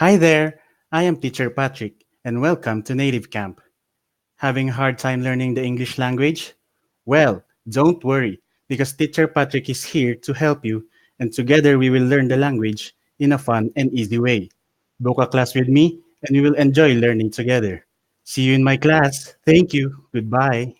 Hi there, I am teacher Patrick and welcome to Native Camp. Having a hard time learning the English language? Well, don't worry because teacher Patrick is here to help you and together we will learn the language in a fun and easy way. Book a class with me and we will enjoy learning together. See you in my class. Thank you. Goodbye.